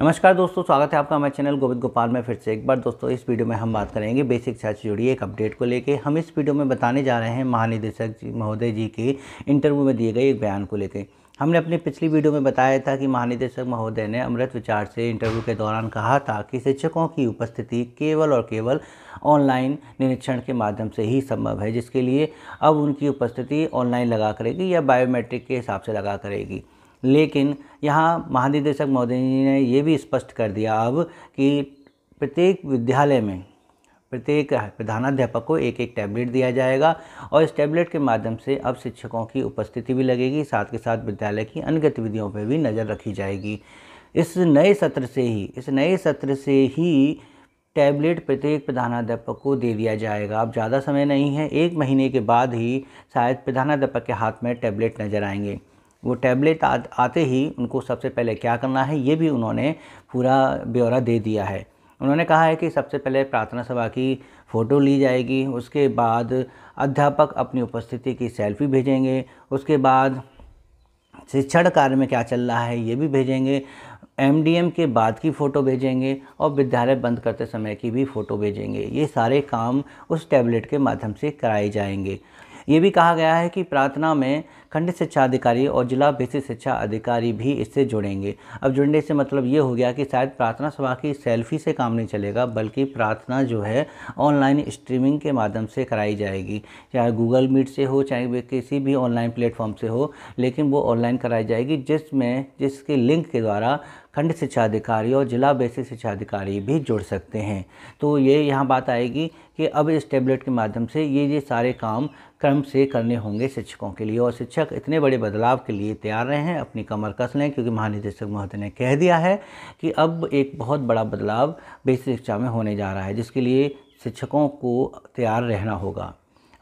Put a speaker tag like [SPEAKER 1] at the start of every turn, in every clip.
[SPEAKER 1] नमस्कार दोस्तों स्वागत है आपका हमारे चैनल गोविंद गोपाल में फिर से एक बार दोस्तों इस वीडियो में हम बात करेंगे बेसिक शिक्षा से जुड़ी एक अपडेट को लेकर हम इस वीडियो में बताने जा रहे हैं महानिदेशक जी महोदय जी के इंटरव्यू में दिए गए एक बयान को लेकर हमने अपनी पिछली वीडियो में बताया था कि महानिदेशक महोदय ने अमृत विचार से इंटरव्यू के दौरान कहा था कि शिक्षकों की उपस्थिति केवल और केवल ऑनलाइन निरीक्षण के माध्यम से ही संभव है जिसके लिए अब उनकी उपस्थिति ऑनलाइन लगा करेगी या बायोमेट्रिक के हिसाब से लगा करेगी लेकिन यहाँ महानिदेशक महोदय जी ने ये भी स्पष्ट कर दिया अब कि प्रत्येक विद्यालय में प्रत्येक प्रधानाध्यापक को एक एक टैबलेट दिया जाएगा और इस टैबलेट के माध्यम से अब शिक्षकों की उपस्थिति भी लगेगी साथ के साथ विद्यालय की अन्य गतिविधियों पर भी नज़र रखी जाएगी इस नए सत्र से ही इस नए सत्र से ही टैबलेट प्रत्येक प्रधानाध्यापक को दे दिया जाएगा अब ज़्यादा समय नहीं है एक महीने के बाद ही शायद प्रधानाध्यापक के हाथ में टैबलेट नज़र आएंगे वो टैबलेट आ, आते ही उनको सबसे पहले क्या करना है ये भी उन्होंने पूरा ब्यौरा दे दिया है उन्होंने कहा है कि सबसे पहले प्रार्थना सभा की फ़ोटो ली जाएगी उसके बाद अध्यापक अपनी उपस्थिति की सेल्फी भेजेंगे उसके बाद शिक्षण कार्य में क्या चल रहा है ये भी भेजेंगे एमडीएम के बाद की फ़ोटो भेजेंगे और विद्यालय बंद करते समय की भी फ़ोटो भेजेंगे ये सारे काम उस टैबलेट के माध्यम से कराए जाएंगे ये भी कहा गया है कि प्रार्थना में खंड शिक्षा अधिकारी और जिला बेसिक शिक्षा अधिकारी भी इससे जुड़ेंगे अब जुड़ने से मतलब ये हो गया कि शायद प्रार्थना सभा की सेल्फी से काम नहीं चलेगा बल्कि प्रार्थना जो है ऑनलाइन स्ट्रीमिंग के माध्यम से कराई जाएगी चाहे गूगल मीट से हो चाहे किसी भी ऑनलाइन प्लेटफॉर्म से हो लेकिन वो ऑनलाइन कराई जाएगी जिसमें जिसके लिंक के द्वारा खंड शिक्षा अधिकारी और जिला बेसिक शिक्षा अधिकारी भी जुड़ सकते हैं तो ये यहाँ बात आएगी कि अब इस टेबलेट के माध्यम से ये ये सारे काम क्रम से करने होंगे शिक्षकों के लिए और शिक्षक इतने बड़े बदलाव के लिए तैयार रहे हैं अपनी कमर कस लें क्योंकि महानिदेशक महोदय ने कह दिया है कि अब एक बहुत बड़ा बदलाव बेसिक शिक्षा में होने जा रहा है जिसके लिए शिक्षकों को तैयार रहना होगा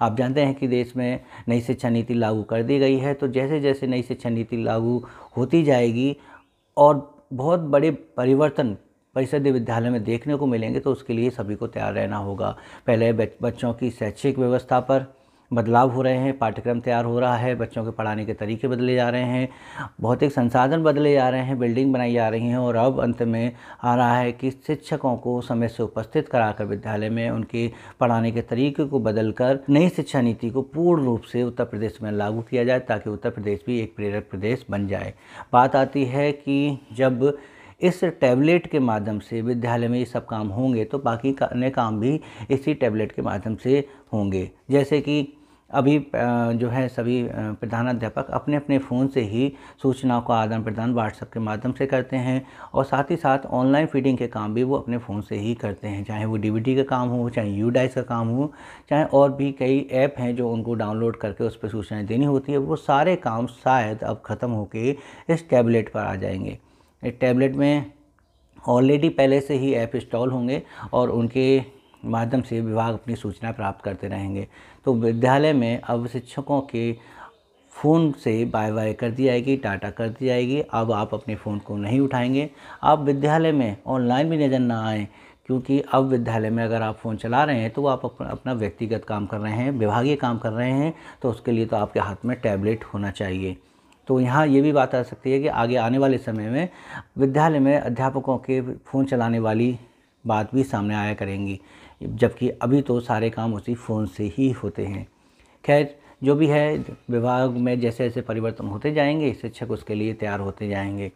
[SPEAKER 1] आप जानते हैं कि देश में नई शिक्षा नीति लागू कर दी गई है तो जैसे जैसे नई शिक्षा नीति लागू होती जाएगी और बहुत बड़े परिवर्तन परिषदीय विद्यालय में देखने को मिलेंगे तो उसके लिए सभी को तैयार रहना होगा पहले बच्चों की शैक्षिक व्यवस्था पर बदलाव हो रहे हैं पाठ्यक्रम तैयार हो रहा है बच्चों के पढ़ाने के तरीके बदले जा रहे हैं भौतिक संसाधन बदले जा रहे हैं बिल्डिंग बनाई जा रही हैं और अब अंत में आ रहा है कि शिक्षकों को समय से उपस्थित कराकर विद्यालय में उनके पढ़ाने के तरीके को बदलकर नई शिक्षा नीति को पूर्ण रूप से उत्तर प्रदेश में लागू किया जाए ताकि उत्तर प्रदेश भी एक प्रेरक प्रदेश बन जाए बात आती है कि जब इस टैबलेट के माध्यम से विद्यालय में ये सब काम होंगे तो बाकी अन्य काम भी इसी टैबलेट के माध्यम से होंगे जैसे कि अभी जो है सभी प्रधानाध्यापक अपने अपने फ़ोन से ही सूचनाओं का आदान प्रदान व्हाट्सएप के माध्यम से करते हैं और साथ ही साथ ऑनलाइन फीडिंग के काम भी वो अपने फ़ोन से ही करते हैं चाहे वो डीवीडी का काम हो चाहे यू डाइस का काम हो चाहे और भी कई ऐप हैं जो उनको डाउनलोड करके उस पर सूचनाएँ देनी होती है वो सारे काम शायद अब ख़त्म होकर इस टैबलेट पर आ जाएंगे इस टैबलेट में ऑलरेडी पहले से ही ऐप इंस्टॉल होंगे और उनके माध्यम से विभाग अपनी सूचना प्राप्त करते रहेंगे तो विद्यालय में अब शिक्षकों के फ़ोन से बाय बाय कर दी जाएगी टाटा कर दी जाएगी अब आप अपने फ़ोन को नहीं उठाएंगे आप विद्यालय में ऑनलाइन भी नज़र ना आएँ क्योंकि अब विद्यालय में अगर आप फ़ोन चला रहे हैं तो आप अपना व्यक्तिगत काम कर रहे हैं विभागीय काम कर रहे हैं तो उसके लिए तो आपके हाथ में टैबलेट होना चाहिए तो यहाँ ये भी बात आ सकती है कि आगे आने वाले समय में विद्यालय में अध्यापकों के फ़ोन चलाने वाली बात भी सामने आया करेंगी जबकि अभी तो सारे काम उसी फ़ोन से ही होते हैं खैर जो भी है विभाग में जैसे जैसे परिवर्तन होते जाएंगे शिक्षक उसके लिए तैयार होते जाएंगे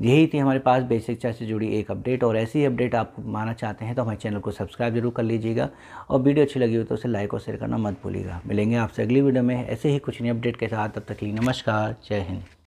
[SPEAKER 1] यही थी हमारे पास बेसिक शिक्षा से जुड़ी एक अपडेट और ऐसी अपडेट आप माना चाहते हैं तो हमारे चैनल को सब्सक्राइब जरूर कर लीजिएगा और वीडियो अच्छी लगी हो तो उसे लाइक और शेयर करना मत भूलिएगा मिलेंगे आपसे अगली वीडियो में ऐसे ही कुछ नई अपडेट के साथ तब तक लिए नमस्कार जय हिंद